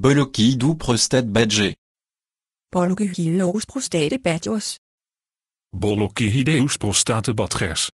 prostate prostate oeprostetbadje. Bolokkied oesprostatebadjers. prostate oesprostatebadgers.